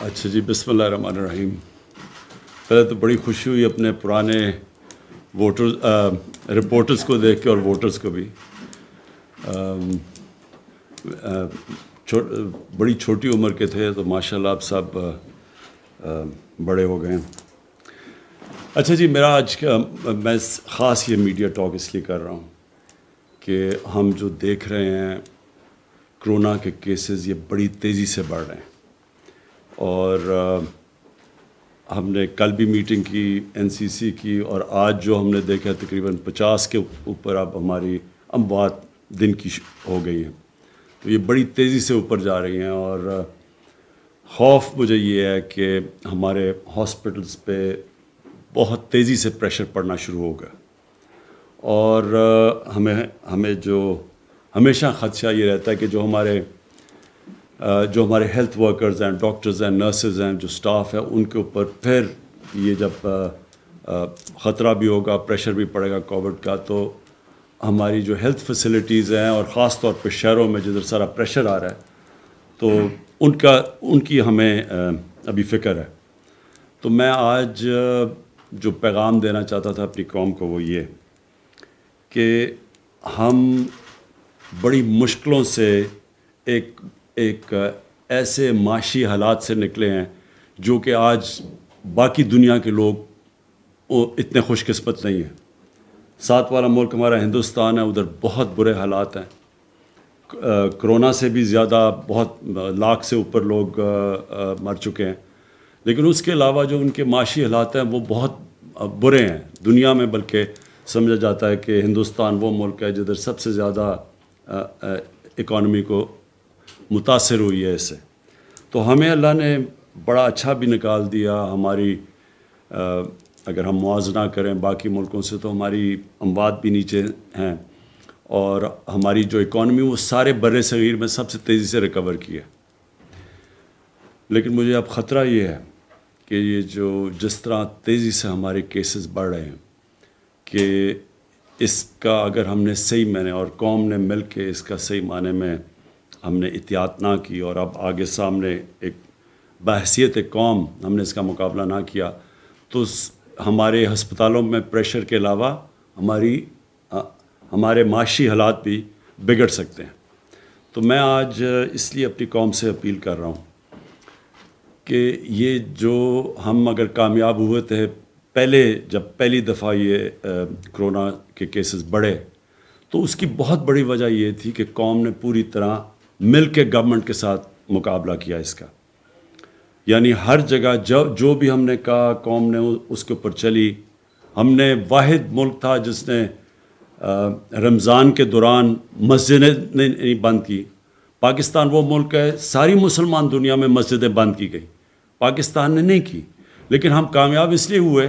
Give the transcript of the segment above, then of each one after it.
अच्छा जी बिसमिल्ल रहीम पहले तो बड़ी खुशी हुई अपने पुराने वोटर रिपोर्टर्स को देख के और वोटर्स को भी आ, आ, छो, बड़ी छोटी उम्र के थे तो माशाल्लाह आप सब आ, बड़े हो गए अच्छा जी मेरा आज का मैं ख़ास ये मीडिया टॉक इसलिए कर रहा हूँ कि हम जो देख रहे हैं कोरोना के केसेस ये बड़ी तेज़ी से बढ़ रहे हैं और हमने कल भी मीटिंग की एनसीसी की और आज जो हमने देखा तकरीबन 50 के ऊपर अब हमारी अमवात दिन की हो गई हैं तो ये बड़ी तेज़ी से ऊपर जा रही हैं और खौफ मुझे ये है कि हमारे हॉस्पिटल्स पे बहुत तेज़ी से प्रेशर पड़ना शुरू होगा और हमें हमें जो हमेशा ख़दशा ये रहता है कि जो हमारे जो हमारे हेल्थ वर्कर्स हैं डॉक्टर्स हैं नर्सेज हैं जो स्टाफ है उनके ऊपर फिर ये जब ख़तरा भी होगा प्रेशर भी पड़ेगा कोविड का तो हमारी जो हेल्थ फैसिलिटीज़ हैं और ख़ास तौर पर शहरों में जिधर सारा प्रेशर आ रहा है तो हम्म। उनका उनकी हमें अभी फ़िक्र है तो मैं आज जो पैगाम देना चाहता था अपनी कॉम को वो ये कि हम बड़ी मुश्किलों से एक एक ऐसे माशी हालात से निकले हैं जो कि आज बाकी दुनिया के लोग वो इतने खुशकस्मत नहीं हैं साथ वाला मुल्क हमारा हिंदुस्तान है उधर बहुत बुरे हालात हैं कोरोना से भी ज़्यादा बहुत लाख से ऊपर लोग आ, आ, मर चुके हैं लेकिन उसके अलावा जो उनके माशी हालात हैं वो बहुत बुरे हैं दुनिया में बल्कि समझा जाता है कि हिंदुस्तान वो मुल्क है जिधर सबसे ज़्यादा इकॉनमी को मुतासर हुई है इससे तो हमें अल्लाह ने बड़ा अच्छा भी निकाल दिया हमारी आ, अगर हम मुजना करें बाकी मुल्कों से तो हमारी अमवात भी नीचे हैं और हमारी जो इकॉनमी वो सारे बर सग़ीर में सबसे तेज़ी से रिकवर की है लेकिन मुझे अब ख़तरा ये है कि ये जो जिस तरह तेज़ी से हमारे केसेस बढ़ रहे हैं कि इसका अगर हमने सही मैंने और कौम ने मिल के इसका सही माने में हमने एहतियात ना की और अब आगे सामने एक बहसीत कौम हमने इसका मुकाबला ना किया तो हमारे हस्पतालों में प्रेशर के अलावा हमारी आ, हमारे माशी हालात भी बिगड़ सकते हैं तो मैं आज इसलिए अपनी कौम से अपील कर रहा हूँ कि ये जो हम अगर कामयाब हुए थे पहले जब पहली दफ़ा ये कोरोना के केसेस बढ़े तो उसकी बहुत बड़ी वजह ये थी कि कौम ने पूरी तरह मिल के गवर्नमेंट के साथ मुकाबला किया इसका यानी हर जगह जब जो भी हमने कहा कौम ने उसके ऊपर चली हमने वाद मुल्क था जिसने रमज़ान के दौरान मस्जिदें नहीं बंद की पाकिस्तान वो मुल्क है सारी मुसलमान दुनिया में मस्जिदें बंद की गई पाकिस्तान ने नहीं की लेकिन हम कामयाब इसलिए हुए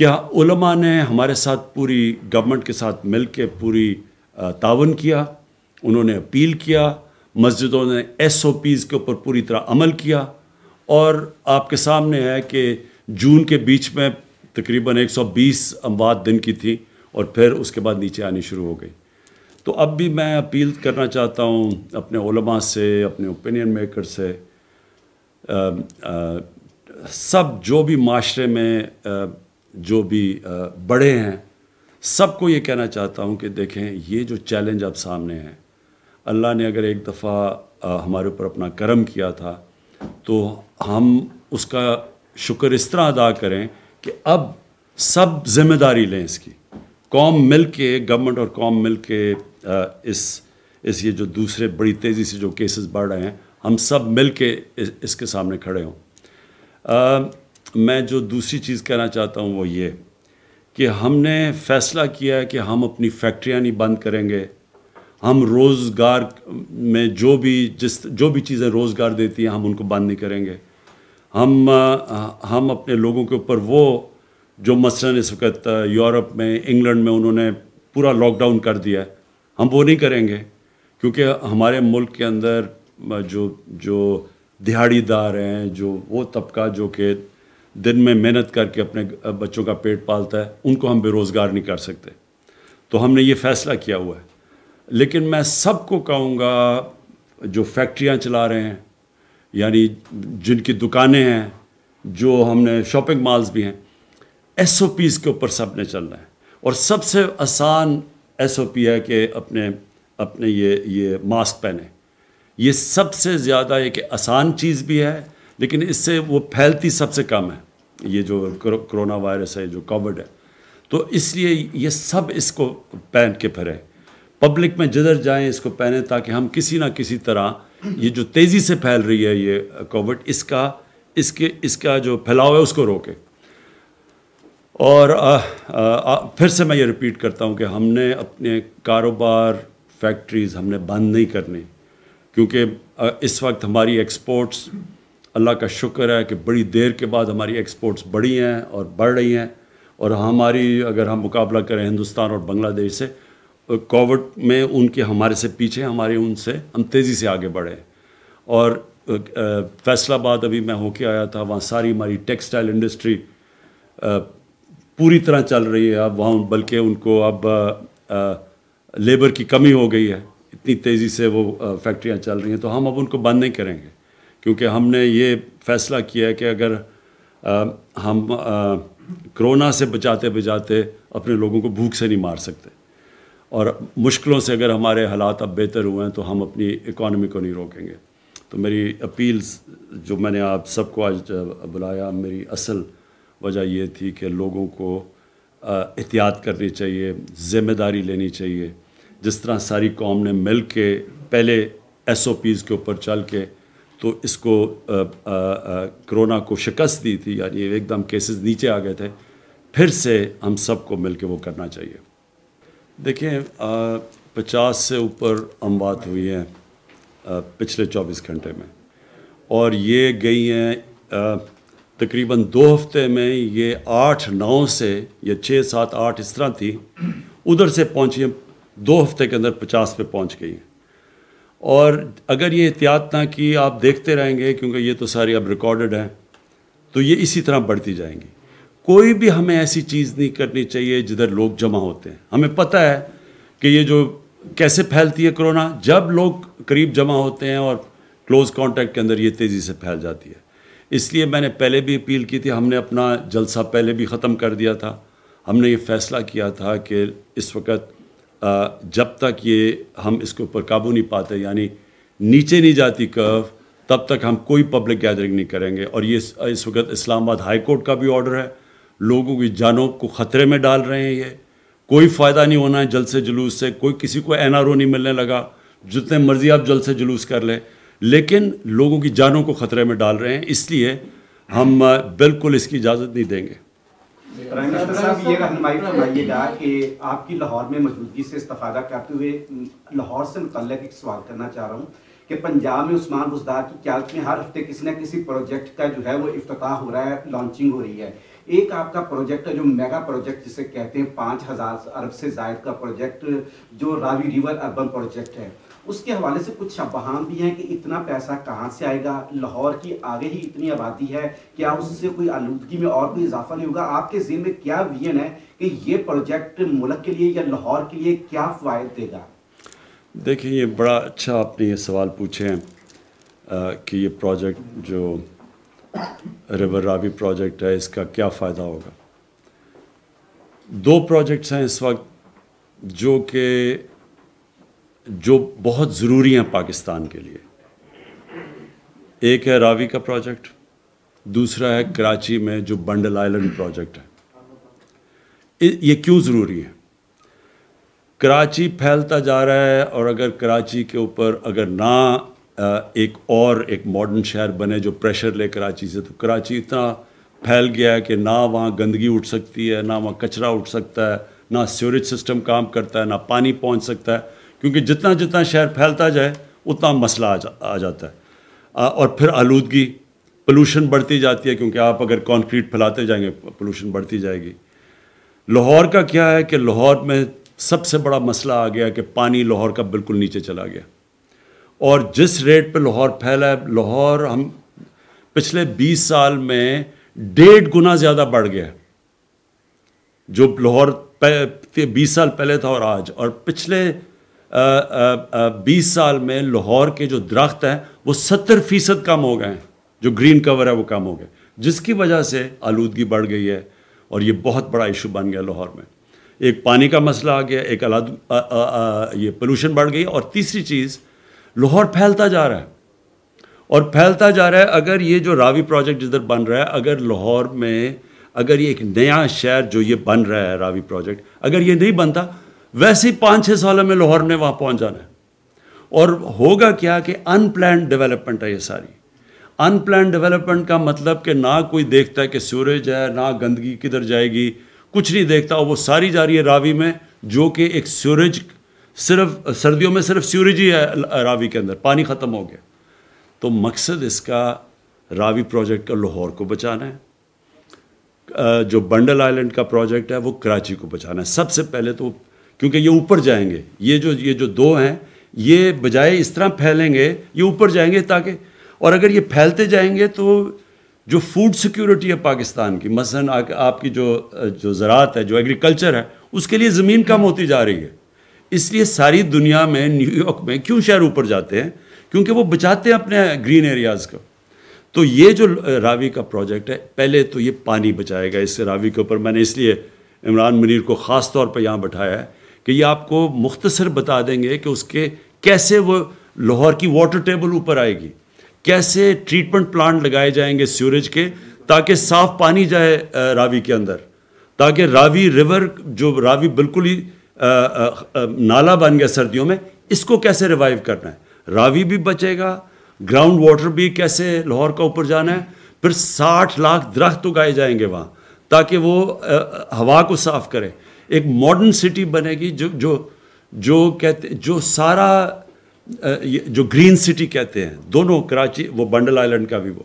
कि उलमा ने हमारे साथ पूरी गवर्नमेंट के साथ मिल के पूरी तावन किया उन्होंने अपील किया मस्जिदों ने एस ओ पीज़ के ऊपर पूरी तरह अमल किया और आपके सामने है कि जून के बीच में तकरीबन 120 अमवात दिन की थी और फिर उसके बाद नीचे आनी शुरू हो गई तो अब भी मैं अपील करना चाहता हूँ अपने ओलमा से अपने ओपिनियन मेकर से आ, आ, सब जो भी माशरे में आ, जो भी आ, बड़े हैं सबको ये कहना चाहता हूँ कि देखें ये जो चैलेंज अब सामने हैं अल्लाह ने अगर एक दफ़ा हमारे ऊपर अपना करम किया था तो हम उसका शुक्र इस तरह अदा करें कि अब सब जिम्मेदारी लें इसकी कौम मिल के गवर्नमेंट और कौम मिल के इस इस ये जो दूसरे बड़ी तेज़ी से जो केसेस बढ़ रहे हैं हम सब मिल के इस, इसके सामने खड़े हों मैं जो दूसरी चीज़ कहना चाहता हूँ वो ये कि हमने फ़ैसला किया है कि हम अपनी फैक्ट्रियाँ नहीं बंद करेंगे हम रोज़गार में जो भी जिस जो भी चीज़ें रोज़गार देती हैं हम उनको बंद नहीं करेंगे हम हम अपने लोगों के ऊपर वो जो मसला इस वक्त यूरोप में इंग्लैंड में उन्होंने पूरा लॉकडाउन कर दिया है हम वो नहीं करेंगे क्योंकि हमारे मुल्क के अंदर जो जो दिहाड़ीदार हैं जो वो तबका जो कि दिन में मेहनत करके अपने बच्चों का पेट पालता है उनको हम बेरोज़गार नहीं कर सकते तो हमने ये फ़ैसला किया हुआ है लेकिन मैं सबको कहूँगा जो फैक्ट्रियाँ चला रहे हैं यानी जिनकी दुकानें हैं जो हमने शॉपिंग मॉल्स भी हैं एस ओ पीज़ के ऊपर सब ने चलना है और सबसे आसान एस ओ पी है कि अपने अपने ये ये मास्क पहने ये सबसे ज़्यादा एक आसान चीज़ भी है लेकिन इससे वो फैलती सबसे कम है ये जो कोरोना वायरस है जो कोविड है तो इसलिए ये सब इसको पहन के फिरें पब्लिक में जिधर जाएं इसको पहने ताकि हम किसी ना किसी तरह ये जो तेज़ी से फैल रही है ये कोविड इसका इसके इसका जो फैलाव है उसको रोके और आ, आ, आ, फिर से मैं ये रिपीट करता हूँ कि हमने अपने कारोबार फैक्ट्रीज़ हमने बंद नहीं करनी क्योंकि इस वक्त हमारी एक्सपोर्ट्स अल्लाह का शुक्र है कि बड़ी देर के बाद हमारी एक्सपोर्ट्स बढ़ी हैं और बढ़ रही हैं और हमारी अगर हम मुकाबला करें हिंदुस्तान और बांग्लादेश से कोविड में उनके हमारे से पीछे हमारे उनसे हम तेज़ी से आगे बढ़े और फैसलाबाद अभी मैं होके आया था वहाँ सारी हमारी टेक्सटाइल इंडस्ट्री पूरी तरह चल रही है अब वहाँ बल्कि उनको अब लेबर की कमी हो गई है इतनी तेज़ी से वो फैक्ट्रियाँ चल रही हैं तो हम अब उनको बंद नहीं करेंगे क्योंकि हमने ये फ़ैसला किया है कि अगर हम कोरोना से बचाते बचाते अपने लोगों को भूख से नहीं मार सकते और मुश्किलों से अगर हमारे हालात अब बेहतर हुए हैं तो हम अपनी इकॉनमी को नहीं रोकेंगे तो मेरी अपील्स जो मैंने आप सबको आज बुलाया मेरी असल वजह ये थी कि लोगों को एहतियात करनी चाहिए ज़िम्मेदारी लेनी चाहिए जिस तरह सारी कौम ने मिल के पहले एस ओ पीज़ के ऊपर चल के तो इसको कोरोना को शिकस्त दी थी यानी एकदम केसेस नीचे आ गए थे फिर से हम सबको मिल के वो करना चाहिए देखिए पचास से ऊपर अमवात हुई हैं पिछले चौबीस घंटे में और ये गई हैं तकरीबन दो हफ्ते में ये आठ नौ से या छः सात आठ इस तरह थी उधर से हैं दो हफ्ते के अंदर पचास पे पहुँच गई हैं और अगर ये एहतियात ना की आप देखते रहेंगे क्योंकि ये तो सारी अब रिकॉर्डेड हैं तो ये इसी तरह बढ़ती जाएंगी कोई भी हमें ऐसी चीज़ नहीं करनी चाहिए जिधर लोग जमा होते हैं हमें पता है कि ये जो कैसे फैलती है कोरोना जब लोग करीब जमा होते हैं और क्लोज कांटेक्ट के अंदर ये तेज़ी से फैल जाती है इसलिए मैंने पहले भी अपील की थी हमने अपना जलसा पहले भी ख़त्म कर दिया था हमने ये फैसला किया था कि इस वक्त जब तक ये हम इसके ऊपर काबू नहीं पाते यानी नीचे नहीं जाती कर्व तब तक हम कोई पब्लिक गैदरिंग नहीं करेंगे और ये इस वक्त इस्लामाबाद हाई कोर्ट का भी ऑर्डर है लोगों की जानों को ख़तरे में डाल रहे हैं ये कोई फ़ायदा नहीं होना है जल से जुलूस से कोई किसी को एन नहीं मिलने लगा जितने मर्ज़ी आप जल से जुलूस कर लें लेकिन लोगों की जानों को ख़तरे में डाल रहे हैं इसलिए हम बिल्कुल इसकी इजाज़त नहीं देंगे प्राइम मिनिस्टर साहब ये रहनमाई फरमाइएगा कि आपकी लाहौर में मौजूदगी से इस्ता करते हुए लाहौर से मुतल एक सवाल करना चाह रहा हूँ कि पंजाब में उस्मान बुजदार की क्या में हर हफ्ते किसी ना किसी प्रोजेक्ट का जो है वो इफ्तः हो रहा है लॉन्चिंग हो रही है एक आपका प्रोजेक्ट है जो मेगा प्रोजेक्ट जिसे कहते हैं पाँच हज़ार अरब से जायद का प्रोजेक्ट जो रावी रिवर अर्बन प्रोजेक्ट है उसके हवाले से कुछ बहाम भी हैं कि इतना पैसा कहाँ से आएगा लाहौर की आगे ही इतनी आबादी है क्या उससे कोई आलूदगी में और कोई इजाफा नहीं होगा आपके जेन में क्या विजन है कि ये प्रोजेक्ट मुल्क के लिए या लाहौर के लिए क्या फ़ायद देगा देखिए ये बड़ा अच्छा आपने ये सवाल पूछे हैं कि ये प्रोजेक्ट जो रिवर रावी प्रोजेक्ट है इसका क्या फ़ायदा होगा दो प्रोजेक्ट्स हैं इस वक्त जो कि जो बहुत ज़रूरी हैं पाकिस्तान के लिए एक है रावी का प्रोजेक्ट दूसरा है कराची में जो बंडल आइलैंड प्रोजेक्ट है ये क्यों ज़रूरी है कराची फैलता जा रहा है और अगर कराची के ऊपर अगर ना एक और एक मॉडर्न शहर बने जो प्रेशर ले कराची से तो कराची इतना फैल गया है कि ना वहाँ गंदगी उठ सकती है ना वहाँ कचरा उठ सकता है ना सीवरेज सिस्टम काम करता है ना पानी पहुँच सकता है क्योंकि जितना जितना शहर फैलता जाए उतना मसला आ, जा, आ जाता है आ, और फिर आलूदगी पोलूशन बढ़ती जाती है क्योंकि आप अगर कॉन्क्रीट फैलाते जाएंगे पोलूशन बढ़ती जाएगी लाहौर का क्या है कि लाहौर में सबसे बड़ा मसला आ गया कि पानी लाहौर का बिल्कुल नीचे चला गया और जिस रेट पे लाहौर फैला है लाहौर हम पिछले 20 साल में डेढ़ गुना ज़्यादा बढ़ गया जो लाहौर बीस साल पहले था और आज और पिछले बीस साल में लाहौर के जो दरख्त हैं वो सत्तर फ़ीसद कम हो गए हैं जो ग्रीन कवर है वो कम हो गए जिसकी वजह से आलूदगी बढ़ गई है और ये बहुत बड़ा इशू बन गया लाहौर में एक पानी का मसला आ गया एक अलाद आ, आ, आ, ये पोल्यूशन बढ़ गई और तीसरी चीज़ लाहौर फैलता जा रहा है और फैलता जा रहा है अगर ये जो रावी प्रोजेक्ट जिधर बन रहा है अगर लाहौर में अगर ये एक नया शहर जो ये बन रहा है रावी प्रोजेक्ट अगर ये नहीं बनता वैसे ही पाँच छः सालों में लाहौर ने वहाँ पहुँच जाना है और होगा क्या कि अनप्लान डेवलपमेंट है ये सारी अनप्लान डेवलपमेंट का मतलब कि ना कोई देखता है कि सूरज है ना गंदगी किधर जाएगी कुछ नहीं देखता वो सारी जा रही है रावी में जो कि एक सूरज सिर्फ सर्दियों में सिर्फ सूरज ही है रावी के अंदर पानी ख़त्म हो गया तो मकसद इसका रावी प्रोजेक्ट का लाहौर को बचाना है जो बंडल आइलैंड का प्रोजेक्ट है वो कराची को बचाना है सबसे पहले तो क्योंकि ये ऊपर जाएंगे ये जो ये जो दो हैं ये बजाय इस तरह फैलेंगे ये ऊपर जाएंगे ताकि और अगर ये फैलते जाएंगे तो जो फूड सिक्योरिटी है पाकिस्तान की मसलन आ, आपकी जो जो ज़रात है जो एग्रीकल्चर है उसके लिए ज़मीन कम होती जा रही है इसलिए सारी दुनिया में न्यूयॉर्क में क्यों शहर ऊपर जाते हैं क्योंकि वो बचाते हैं अपने ग्रीन एरियाज़ को तो ये जो रावी का प्रोजेक्ट है पहले तो ये पानी बचाएगा इससे रावी के ऊपर मैंने इसलिए इमरान मनीर को ख़ास तौर पर यहाँ बैठाया है कि ये आपको मुख्तसर बता देंगे कि उसके कैसे वो लाहौर की वाटर टेबल ऊपर आएगी कैसे ट्रीटमेंट प्लांट लगाए जाएंगे सीवरेज के ताकि साफ पानी जाए रावी के अंदर ताकि रावी रिवर जो रावी बिल्कुल ही आ, आ, आ, नाला बन गया सर्दियों में इसको कैसे रिवाइव करना है रावी भी बचेगा ग्राउंड वाटर भी कैसे लाहौर का ऊपर जाना है फिर साठ लाख दरख्त उगाए जाएंगे वहाँ ताकि वो हवा को साफ करें एक मॉडर्न सिटी बनेगी जो जो जो कहते जो सारा जो ग्रीन सिटी कहते हैं दोनों कराची वो बंडल आइलैंड का भी वो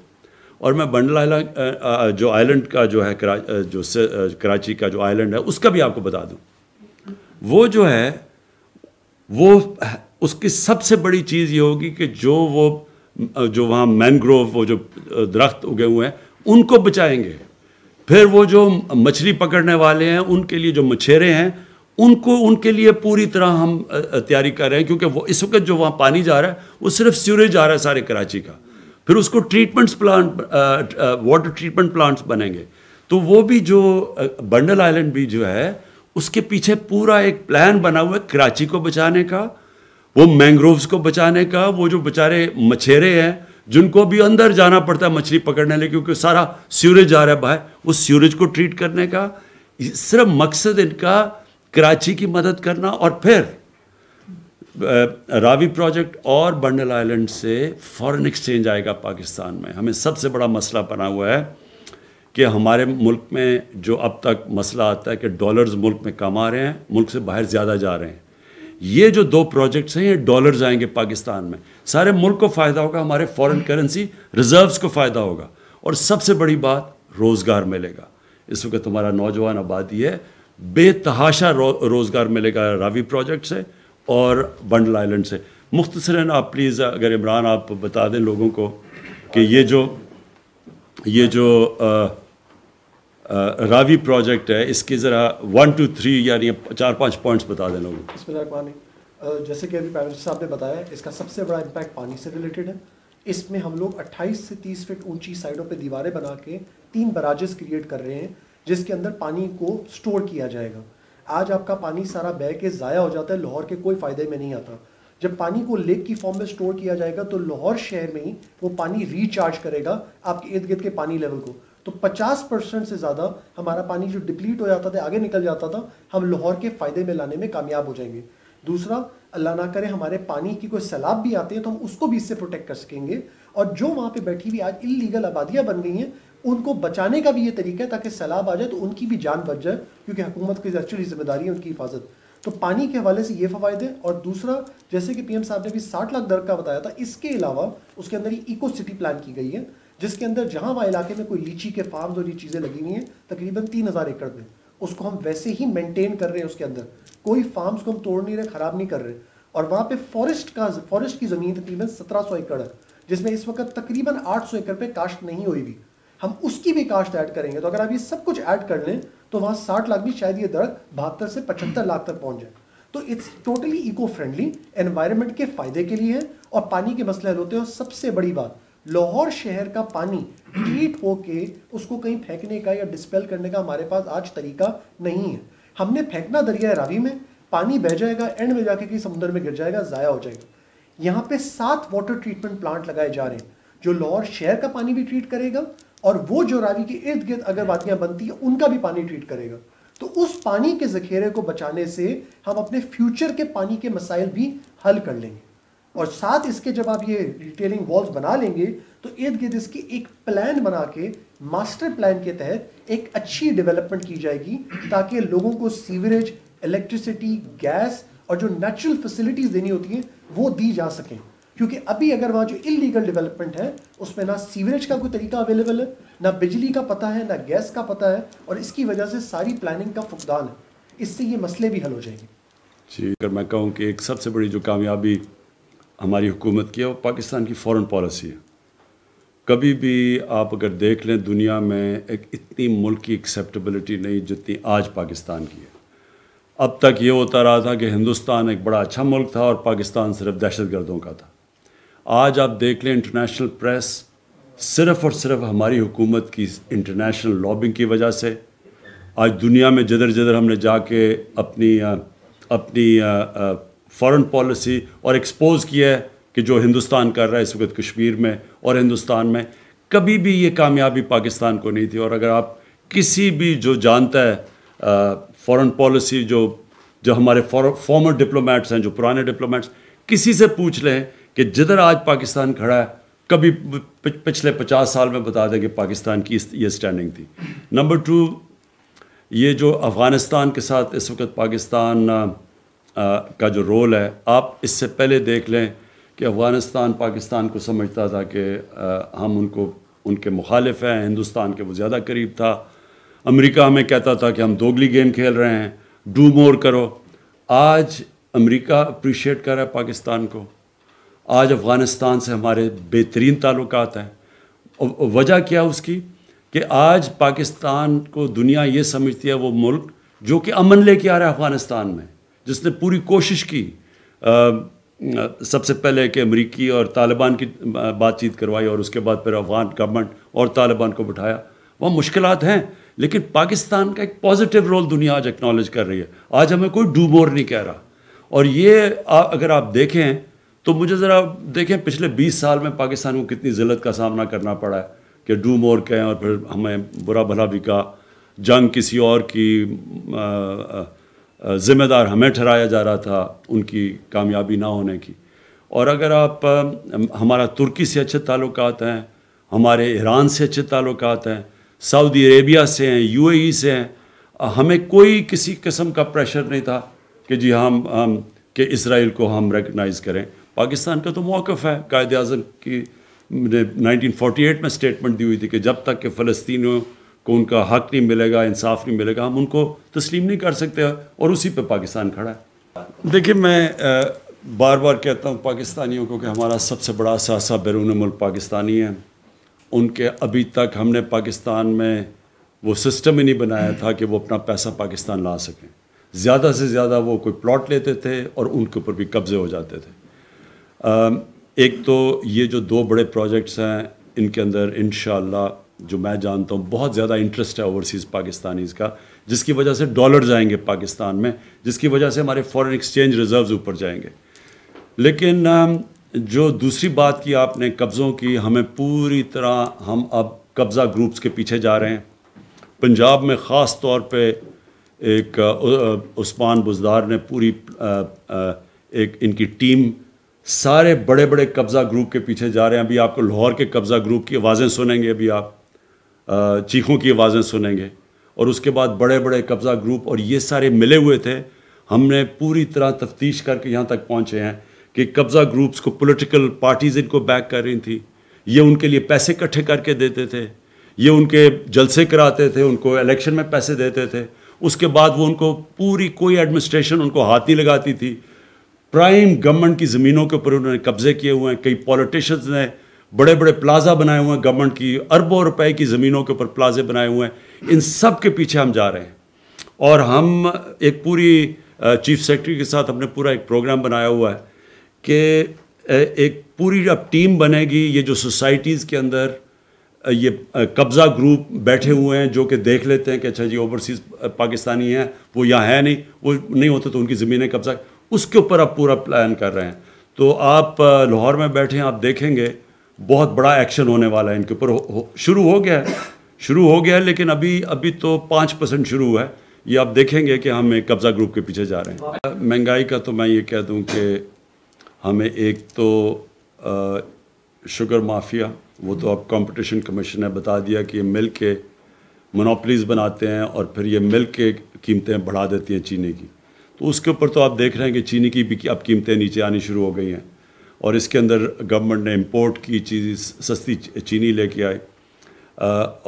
और मैं बंडल आइलैंड जो आइलैंड का जो है करा, जो से, कराची का जो आइलैंड है उसका भी आपको बता दूं वो जो है वो उसकी सबसे बड़ी चीज़ ये होगी कि जो वो जो वहाँ मैनग्रोव वो जो दरख्त उगे हुए हैं उनको बचाएंगे फिर वो जो मछली पकड़ने वाले हैं उनके लिए जो मछेरे हैं उनको उनके लिए पूरी तरह हम तैयारी कर रहे हैं क्योंकि वो इस वक्त जो वहाँ पानी जा रहा है वो सिर्फ सीवरेज आ रहा है सारे कराची का फिर उसको treatments plant water treatment plants बनेंगे तो वो भी जो बंडल आइलैंड भी जो है उसके पीछे पूरा एक प्लान बना हुआ है कराची को बचाने का वो मैंग्रोव्स को बचाने का वो जो बेचारे मछेरे हैं जिनको भी अंदर जाना पड़ता है मछली पकड़ने लिए क्योंकि सारा सीवरेज आ रहा है बाहर उस सीवरेज को ट्रीट करने का सिर्फ मकसद इनका कराची की मदद करना और फिर रावी प्रोजेक्ट और बंडल आइलैंड से फॉरेन एक्सचेंज आएगा पाकिस्तान में हमें सबसे बड़ा मसला बना हुआ है कि हमारे मुल्क में जो अब तक मसला आता है कि डॉलर्स मुल्क में कम आ रहे हैं मुल्क से बाहर ज़्यादा जा रहे हैं ये जो दो प्रोजेक्ट्स हैं ये डॉलर्स आएंगे पाकिस्तान में सारे मुल्क को फ़ायदा होगा हमारे फॉरेन करेंसी रिजर्व्स को फ़ायदा होगा और सबसे बड़ी बात रोज़गार मिलेगा इस वक्त हमारा नौजवान आबादी है बेतहाशा रो, रोज़गार मिलेगा रावी प्रोजेक्ट से और बंडल आइलैंड से मुख्तसरा आप प्लीज़ अगर इमरान आप बता दें लोगों को कि ये जो ये जो आ, आ, रावी प्रोजेक्ट है इसकी ज़रा वन टू थ्री यानी चार पाँच पॉइंट्स बता दें लोगों जैसे कि अभी प्राइम साहब ने बताया इसका सबसे बड़ा इम्पैक्ट पानी से रिलेटेड है इसमें हम लोग 28 से 30 फीट ऊंची साइडों पे दीवारें बना के तीन बराजेस क्रिएट कर रहे हैं जिसके अंदर पानी को स्टोर किया जाएगा आज आपका पानी सारा बह के ज़ाया हो जाता है लाहौर के कोई फ़ायदे में नहीं आता जब पानी को लेक की फॉर्म में स्टोर किया जाएगा तो लाहौर शहर में ही वो पानी रिचार्ज करेगा आपके इर्द गिर्द के पानी लेवल को तो 50 परसेंट से ज़्यादा हमारा पानी जो डिप्लीट हो जाता था आगे निकल जाता था हम लाहौर के फ़ायदे में लाने में कामयाब हो जाएंगे दूसरा अल्लाह ना करे हमारे पानी की कोई सैलाब भी आती है तो हम उसको भी इससे प्रोटेक्ट कर सकेंगे और जो वहाँ पे बैठी हुई आज इलीगल आबादियाँ बन गई हैं उनको बचाने का भी ये तरीका है ताकि सैलाब आ जाए तो उनकी भी जान बच जाए क्योंकि हुकूमत की एक्चुअली जिम्मेदारी है उनकी हिफाजत तो पानी के हवाले से ये फायदे और दूसरा जैसे कि पीएम साहब ने भी 60 लाख दर का बताया था इसके अलावा उसके अंदर ही इको सिटी प्लान की गई है जिसके अंदर जहाँ वहाँ इलाके में कोई लीची के फार्म और ये चीज़ें लगी हुई हैं तकरीबन तीन हज़ार एकड़ में उसको हम वैसे ही मेनटेन कर रहे हैं उसके अंदर कोई फार्म्स को हम तोड़ नहीं रहे ख़राब नहीं कर रहे और वहाँ पर फॉरेस्ट का फॉरेस्ट की ज़मीन तकरीबन सत्रह सौ एकड़ है जिसमें इस वक्त तकरीबन 800 एकड़ पे काश्त नहीं हुई भी हम उसकी भी काश्त ऐड करेंगे तो अगर आप ये सब कुछ ऐड कर लें तो वहाँ साठ लाख भी शायद ये दर बहत्तर से पचहत्तर लाख तक पहुँच जाए तो it's totally eco friendly environment के फ़ायदे के लिए है और पानी के मसले होते हैं सबसे बड़ी बात लाहौर शहर का पानी ट्रीट होके उसको कहीं फेंकने का या डिस्पेल करने का हमारे पास आज तरीका नहीं है हमने फेंकना दरिया रावी में पानी बह जाएगा एंड में जाके किसी समुद्र में गिर जाएगा ज़ाया हो जाएगा यहाँ पे सात वाटर ट्रीटमेंट प्लांट लगाए जा रहे हैं जो लाहौर शहर का पानी भी ट्रीट करेगा और वो जो रावी के इर्द गिर्द अगर वादियाँ बनती हैं उनका भी पानी ट्रीट करेगा तो उस पानी के जखीरे को बचाने से हम अपने फ्यूचर के पानी के मसाइल भी हल कर लेंगे और साथ इसके जब आप ये रिटेलिंग वॉल्स बना लेंगे तो इर्द गिर्द इसकी एक प्लान बना के मास्टर प्लान के तहत एक अच्छी डेवलपमेंट की जाएगी ताकि लोगों को सीवरेज इलेक्ट्रिसिटी गैस और जो नेचुरल फैसिलिटीज़ देनी होती हैं वो दी जा सकें क्योंकि अभी अगर वहाँ जो इलीगल डेवलपमेंट है उसमें ना सीवरेज का कोई तरीका अवेलेबल है ना बिजली का पता है ना गैस का पता है और इसकी वजह से सारी प्लानिंग का फुकदान है इससे ये मसले भी हल हो जाएंगे जी अगर मैं कहूँ कि एक सबसे बड़ी जो कामयाबी हमारी हुकूमत की है वो पाकिस्तान की फ़ॉरन पॉलिसी है कभी भी आप अगर देख लें दुनिया में एक इतनी मुल्क की एक्सेप्टेबिलिटी नहीं जितनी आज पाकिस्तान की है अब तक ये होता रहा था कि हिंदुस्तान एक बड़ा अच्छा मुल्क था और पाकिस्तान सिर्फ दहशत गर्दों का था आज आप देख लें इंटरनेशनल प्रेस सिर्फ और सिर्फ हमारी हुकूमत की इंटरनेशनल लॉबिंग की वजह से आज दुनिया में जिधर जिधर हमने जाके अपनी अपनी फॉरेन पॉलिसी और एक्सपोज किया है कि जो हिंदुस्तान कर रहा है इस वक्त कश्मीर में और हिंदुस्तान में कभी भी ये कामयाबी पाकिस्तान को नहीं थी और अगर आप किसी भी जो जानता है फॉरेन पॉलिसी जो जो हमारे फॉर्मर डिप्लोमेट्स हैं जो पुराने डिप्लोमेट्स किसी से पूछ लें कि जिधर आज पाकिस्तान खड़ा है कभी पिछले पचास साल में बता दें कि पाकिस्तान की ये स्टैंडिंग थी नंबर टू ये जो अफ़गानिस्तान के साथ इस वक्त पाकिस्तान का जो रोल है आप इससे पहले देख लें कि अफ़गानिस्तान पाकिस्तान को समझता था कि हम उनको उनके मुखालिफ हैं हिंदुस्तान के वो ज़्यादा करीब था अमेरिका हमें कहता था कि हम दोगली गेम खेल रहे हैं डू मोर करो आज अमेरिका अप्रिशिएट कर रहा है पाकिस्तान को आज अफ़गानिस्तान से हमारे बेहतरीन ताल्लुक हैं वजह क्या उसकी कि आज पाकिस्तान को दुनिया ये समझती है वो मुल्क जो कि अमन लेके आ रहा है अफ़गानिस्तान में जिसने पूरी कोशिश की आ, सबसे पहले कि अमरीकी और तालिबान की बातचीत करवाई और उसके बाद फिर अफगान गवर्नमेंट और तालिबान को बिठाया वह मुश्किल हैं लेकिन पाकिस्तान का एक पॉजिटिव रोल दुनिया आज एक्नॉलेज कर रही है आज हमें कोई डूबोर नहीं कह रहा और ये आ, अगर आप देखें तो मुझे ज़रा देखें पिछले 20 साल में पाकिस्तान को कितनी जिलत का सामना करना पड़ा है कि डू मोर कहें और फिर हमें बुरा भला भी कहा जंग किसी और की ज़िम्मेदार हमें ठहराया जा रहा था उनकी कामयाबी ना होने की और अगर आप हमारा तुर्की से अच्छे ताल्लुक हैं हमारे ईरान से अच्छे ताल्लुक हैं सऊदी अरेबिया से हैं यूएई से हैं हमें कोई किसी किस्म का प्रेशर नहीं था कि जी हम, हम कि इसराइल को हम रिकगनाइज़ करें पाकिस्तान का तो मौक़ है कायद अजम की ने 1948 में स्टेटमेंट दी हुई थी कि जब तक कि फ़लस्तियों को उनका हक नहीं मिलेगा इंसाफ नहीं मिलेगा हम उनको तस्लीम नहीं कर सकते और उसी पर पाकिस्तान खड़ा है देखिए मैं बार बार कहता हूँ पाकिस्तानियों को कि हमारा सबसे बड़ा सहासा बैरून मुल्क पाकिस्तानी है उनके अभी तक हमने पाकिस्तान में वो सिस्टम ही नहीं बनाया था कि वो अपना पैसा पाकिस्तान ला सकें ज़्यादा से ज़्यादा वो कोई प्लॉट लेते थे और उनके ऊपर भी कब्ज़े हो जाते थे एक तो ये जो दो बड़े प्रोजेक्ट्स हैं इनके अंदर इन जो मैं जानता हूँ बहुत ज़्यादा इंटरेस्ट है ओवरसीज़ पाकिस्तानीज़ का जिसकी वजह से डॉलर जाएंगे पाकिस्तान में जिसकी वजह से हमारे फॉरेन एक्सचेंज रिज़र्व्स ऊपर जाएंगे लेकिन जो दूसरी बात की आपने कब्ज़ों की हमें पूरी तरह हम अब कब्ज़ा ग्रुप्स के पीछे जा रहे हैं पंजाब में ख़ास तौर पे एक उस्मान बुजदार ने पूरी एक इनकी टीम सारे बड़े बड़े कब्ज़ा ग्रुप के पीछे जा रहे हैं अभी आपको लाहौर के कब्ज़ा ग्रुप की आवाज़ें सुनेंगे अभी आप चीखों की आवाज़ें सुनेंगे और उसके बाद बड़े बड़े कब्ज़ा ग्रुप और ये सारे मिले हुए थे हमने पूरी तरह तफ्तीश करके यहाँ तक पहुँचे हैं कि कब्ज़ा ग्रुप्स को पॉलिटिकल पार्टीज़ इनको बैक कर रही थी ये उनके लिए पैसे इकट्ठे करके देते थे ये उनके जलसे कराते थे उनको इलेक्शन में पैसे देते थे उसके बाद वो उनको पूरी कोई एडमिनिस्ट्रेशन उनको हाथ नहीं लगाती थी प्राइम गवर्नमेंट की ज़मीनों के ऊपर उन्होंने कब्ज़े किए हुए हैं कई पॉलिटिशियंस ने बड़े बड़े प्लाजा बनाए हुए हैं गवर्नमेंट की अरबों रुपए की ज़मीनों के ऊपर प्लाजे बनाए हुए हैं इन सब के पीछे हम जा रहे हैं और हम एक पूरी चीफ सेक्रेटरी के साथ हमने पूरा एक प्रोग्राम बनाया हुआ है कि एक पूरी अब टीम बनेगी ये जो सोसाइटीज़ के अंदर ये कब्ज़ा ग्रुप बैठे हुए हैं जो कि देख लेते हैं कि अच्छा जी ओवरसीज़ पाकिस्तानी हैं वो यहाँ है नहीं वो नहीं होते तो उनकी ज़मीनें कब्ज़ा उसके ऊपर आप पूरा प्लान कर रहे हैं तो आप लाहौर में बैठे हैं आप देखेंगे बहुत बड़ा एक्शन होने वाला है इनके ऊपर शुरू हो गया है शुरू हो गया है लेकिन अभी अभी तो पाँच परसेंट शुरू हुआ है ये आप देखेंगे कि हम एक कब्ज़ा ग्रुप के पीछे जा रहे हैं महंगाई का तो मैं ये कह दूँ कि हमें एक तो शुगर माफिया वो तो अब कंपटीशन कमीशन ने बता दिया कि ये मिल के मोनोपलीज बनाते हैं और फिर ये मिल के कीमतें बढ़ा देती हैं चीनी की तो उसके ऊपर तो आप देख रहे हैं कि चीनी की भी अब कीमतें नीचे आनी शुरू हो गई हैं और इसके अंदर गवर्नमेंट ने इम्पोर्ट की चीज़ सस्ती चीनी लेके आई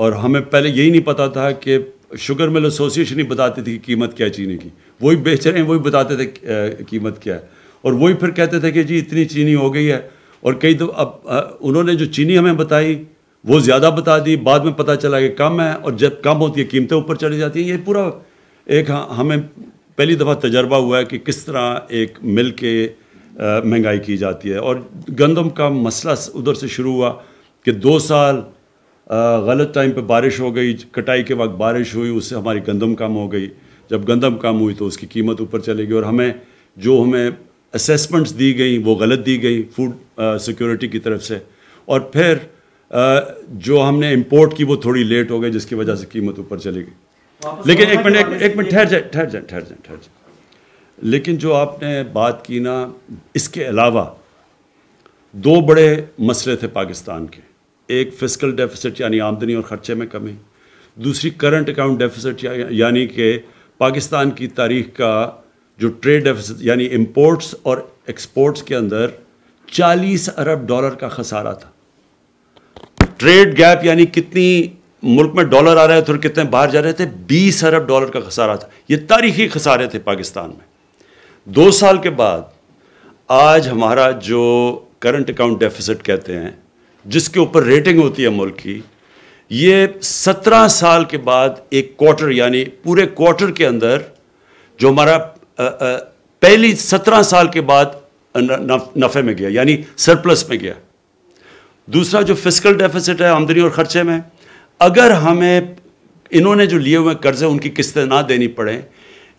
और हमें पहले यही नहीं पता था कि शुगर मिल एसोसिएशन ही बताती थी कि कीमत क्या है चीनी की वही बेच रहे हैं वही बताते थे कीमत क्या है और वही फिर कहते थे कि जी इतनी चीनी हो गई है और कई तो अब उन्होंने जो चीनी हमें बताई वो ज़्यादा बता दी बाद में पता चला कि कम है और जब कम होती है कीमतें ऊपर चली जाती हैं ये पूरा एक हमें पहली दफ़ा तजर्बा हुआ है कि किस तरह एक मिल के महंगाई की जाती है और गंदम का मसला उधर से शुरू हुआ कि दो साल गलत टाइम पे बारिश हो गई कटाई के वक्त बारिश हुई उससे हमारी गंदम कम हो गई जब गंदम कम हुई तो उसकी कीमत ऊपर चलेगी और हमें जो हमें असेसमेंट्स दी गई वो गलत दी गई फूड सिक्योरिटी की तरफ से और फिर आ, जो हमने इम्पोर्ट की वो थोड़ी लेट हो गई जिसकी वजह से कीमत ऊपर चली गई लेकिन एक मिनट एक मिनट ठहर जाए ठहर जाए ठहर जाए ठहर जाए लेकिन जो आपने बात की ना इसके अलावा दो बड़े मसले थे पाकिस्तान के एक फिजिकल डेफिसिट यानी आमदनी और ख़र्चे में कमी दूसरी करंट अकाउंट डेफिसिट यानी कि पाकिस्तान की तारीख का जो ट्रेड यानी इम्पोर्ट्स और एक्सपोर्ट्स के अंदर 40 अरब डॉलर का खसारा था ट्रेड गैप यानी कितनी मुल्क में डॉलर आ रहे थे और कितने बाहर जा रहे थे 20 अरब डॉलर का खसारा था ये तारीखी खसारे थे पाकिस्तान में दो साल के बाद आज हमारा जो करंट अकाउंट डेफिसिट कहते हैं जिसके ऊपर रेटिंग होती है मुल्क की ये सत्रह साल के बाद एक क्वार्टर यानी पूरे क्वार्टर के अंदर जो हमारा पहली सत्रह साल के बाद नफ़े में गया यानी सरप्लस में गया दूसरा जो फिजिकल डेफिसिट है आमदनी और ख़र्चे में अगर हमें इन्होंने जो लिए हुए कर्ज़े उनकी किस्तें ना देनी पड़े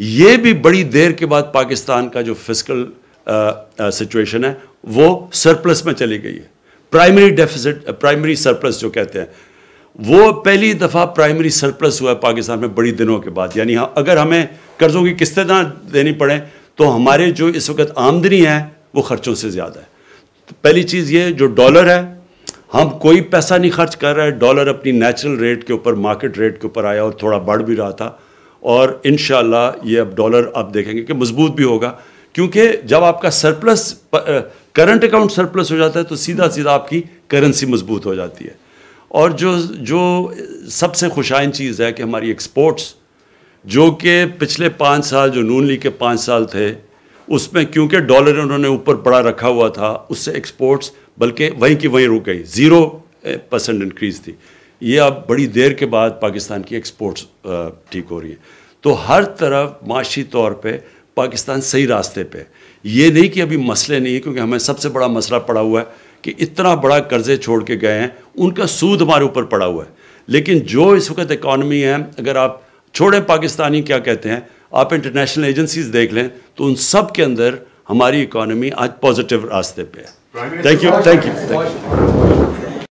ये भी बड़ी देर के बाद पाकिस्तान का जो फिजिकल सिचुएशन है वो सरप्लस में चली गई है प्राइमरी डेफिसिट प्राइमरी सरप्लस जो कहते हैं वो पहली दफ़ा प्राइमरी सरप्लस हुआ है पाकिस्तान में बड़ी दिनों के बाद यानी हाँ अगर हमें कर्ज़ों की किस्तें ना देनी पड़े तो हमारे जो इस वक्त आमदनी है वो खर्चों से ज़्यादा है तो पहली चीज़ ये जो डॉलर है हम कोई पैसा नहीं खर्च कर रहे डॉलर अपनी नेचुरल रेट के ऊपर मार्केट रेट के ऊपर आया और थोड़ा बढ़ भी रहा था और इन ये अब डॉलर आप देखेंगे कि मजबूत भी होगा क्योंकि जब आपका सरप्लस करंट अकाउंट सरप्लस हो जाता है तो सीधा सीधा आपकी करेंसी मजबूत हो जाती है और जो जो सबसे खुशाइन चीज़ है कि हमारी एक्सपोर्ट्स जो कि पिछले पाँच साल जो नून लीग के पाँच साल थे उसमें क्योंकि डॉलर उन्होंने ऊपर पड़ा रखा हुआ था उससे एक्सपोर्ट्स बल्कि वहीं की वहीं रुक गई ज़ीरो परसेंट इंक्रीज थी ये अब बड़ी देर के बाद पाकिस्तान की एक्सपोर्ट्स ठीक हो रही है तो हर तरफ माशी तौर पर पाकिस्तान सही रास्ते पे ये नहीं कि अभी मसले नहीं है क्योंकि हमें सबसे बड़ा मसला पड़ा हुआ है कि इतना बड़ा कर्जे छोड़ के गए हैं उनका सूद हमारे ऊपर पड़ा हुआ है लेकिन जो इस वक्त इकॉनमी है अगर आप छोड़े पाकिस्तानी क्या कहते हैं आप इंटरनेशनल एजेंसीज देख लें तो उन सब के अंदर हमारी इकॉनमी आज पॉजिटिव रास्ते पे है thank you thank you thank you